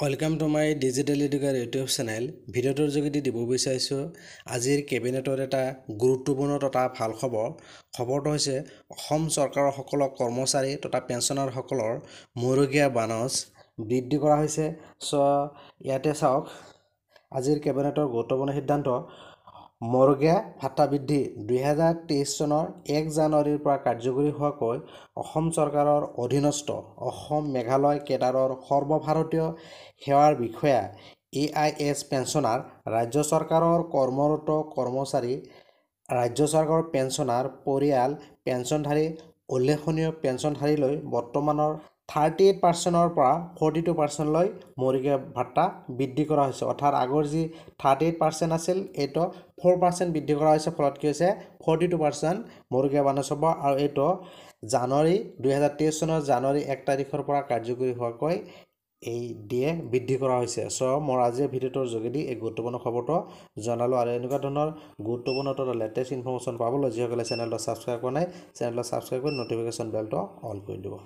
welcome to my digital educare YouTube channel ভিডিঅ'টোৰ যোগেদি দিব বিচাৰিছোঁ আজিৰ কেবিনেটৰ এটা গুৰুত্বপূৰ্ণ তথা ভাল খবৰ খবৰটো হৈছে অসম চৰকাৰৰ সকলো কৰ্মচাৰী তথা পেঞ্চনাৰসকলৰ মৰগীয়া বানচ বৃদ্ধি কৰা হৈছে চ' ইয়াতে চাওক আজিৰ কেবিনেটৰ গুৰুত্বপূৰ্ণ সিদ্ধান্ত মৰগীয়া ভাতা বৃদ্ধি দুহেজাৰ তেইছ চনৰ এক জানুৱাৰীৰ পৰা কাৰ্যকৰী হোৱাকৈ অসম চৰকাৰৰ অধীনস্থ অসম মেঘালয় কেডাৰৰ সৰ্বভাৰতীয় সেৱাৰ বিষয়া এ আই এছ পেঞ্চনাৰ ৰাজ্য চৰকাৰৰ কৰ্মৰত কৰ্মচাৰী ৰাজ্য চৰকাৰৰ পেঞ্চনাৰ পৰিয়াল পেঞ্চনধাৰী উল্লেখনীয় পেঞ্চনধাৰীলৈ বৰ্তমানৰ থাৰ্টি এইট পাৰ্চেণ্টৰ পৰা ফৰ্টি টু পাৰ্চেণ্টলৈ মৰিগা ভাট্টা বৃদ্ধি কৰা হৈছে অৰ্থাৎ আগৰ যি থাৰ্টি এইট পাৰ্চেণ্ট আছিল এইটো ফ'ৰ পাৰ্চেণ্ট বৃদ্ধি কৰা হৈছে ফলত কি হৈছে ফৰ্টি টু পাৰ্চেণ্ট মৰিগা বানচ হ'ব আৰু এইটো জানুৱাৰী দুহেজাৰ তেইছ চনৰ জানুৱাৰী এক তাৰিখৰ পৰা কাৰ্যকৰী হোৱাকৈ এই ডিয়ে বৃদ্ধি কৰা হৈছে চ' মোৰ আজিৰ ভিডিঅ'টোৰ যোগেদি এই গুৰুত্বপূৰ্ণ খবৰটো জনালোঁ আৰু এনেকুৱা ধৰণৰ গুৰুত্বপূৰ্ণ তথা লেটেষ্ট ইনফৰ্মেশ্যন পাবলৈ যিসকলে চেনেলটো ছাবস্ক্ৰাইব কৰা নাই চেনেলটো ছাবস্ক্ৰাইব কৰি নটিফিকেশ্যন বেলটো অন কৰি দিব